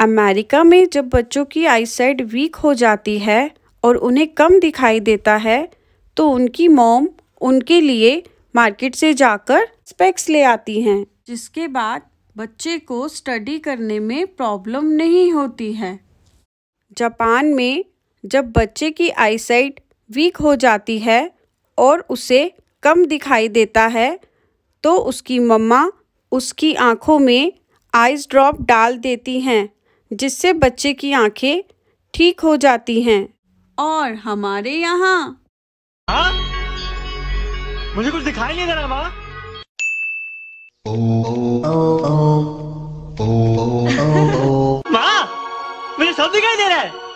America में जब बच्चों की आईसाइट वीक हो जाती है और उन्हें कम दिखाई देता है तो उनकी मॉम उनके लिए मार्केट से जाकर स्पेक्स ले आती हैं जिसके बाद बच्चे को स्टडी करने में प्रॉब्लम नहीं होती है जापान में जब बच्चे की आईसाइट वीक हो जाती है और उसे कम दिखाई देता है तो उसकी मम्मा उसकी आँखों में आइस ड्रॉप डाल देती हैं जिससे बच्चे की आंखें ठीक हो जाती हैं और हमारे यहाँ हाँ? मुझे कुछ दिखाई नहीं दे रहा माँ मुझे सब दिखाई दे रहा है